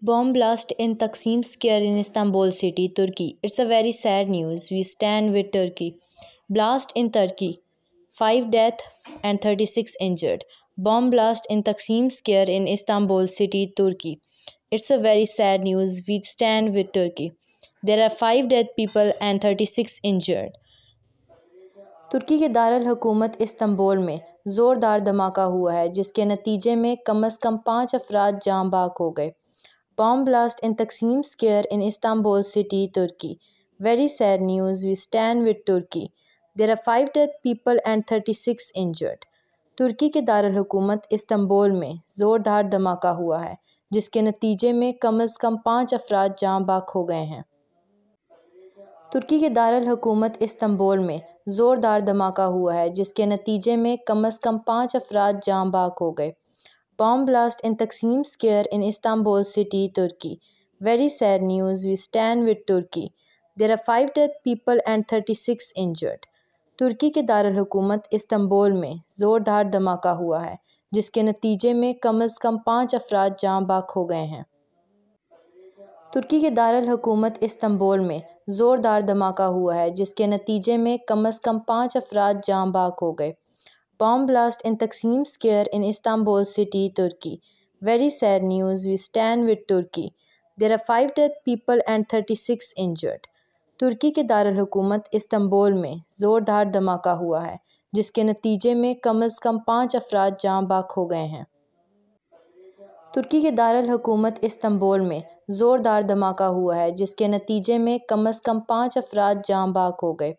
Bomb blast in Taksim Square in Istanbul city, Turkey. It's a very sad news. We stand with Turkey. Blast in Turkey. 5 death and 36 injured. Bomb blast in Taksim Square in Istanbul city, Turkey. It's a very sad news. We stand with Turkey. There are 5 dead people and 36 injured. तुर्की के दारुल हुकूमत Istanbul में ज़ोरदार धमाका हुआ है जिसके नतीजे में कम अज़ कम पाँच अफराद जाम बाग हो गए Bomb blast in Taksim Square in Istanbul city, Turkey. Very sad news. We stand with Turkey. There are five dead people and 36 injured. तुर्की के दारकूमत इस्तंबुल में ज़ोरदार धमाका हुआ है जिसके नतीजे में कम अज़ कम पाँच अफराद जाँ बाक हो गए हैं तुर्की के दारकूमत इस्तंबुल में ज़ोरदार धमाका हुआ है जिसके नतीजे में कम अज़ कम पाँच अफराद जाँ बाक हो गए bomb blast in Taksim Square in Istanbul city, Turkey. Very sad news. We stand with Turkey. There are five dead people and 36 injured. तुर्की के दारकूमत इस्तंबुल में ज़ोरदार धमाका हुआ है जिसके नतीजे में कम अज़ कम पाँच अफराद जाँ बाक हो गए हैं तुर्की के दारकूमत इस्तंबुल में ज़ोरदार धमाका हुआ है जिसके नतीजे में कम अज़ कम पाँच अफराद जाँ बाक हो गए Bomb blast in Taksim Square in Istanbul city, Turkey. Very sad news. We stand with Turkey. There are five dead people and 36 injured. तुर्की के दारकूमत इस्तंबुल में ज़ोरदार धमाका हुआ है जिसके नतीजे में कम अज़ कम पाँच अफराद जाँ बाक हो गए हैं तुर्की के दारकूमत इस्तंबुल में ज़ोरदार धमाका हुआ है जिसके नतीजे में कम अज़ कम पाँच अफराद जाँ बाक हो गए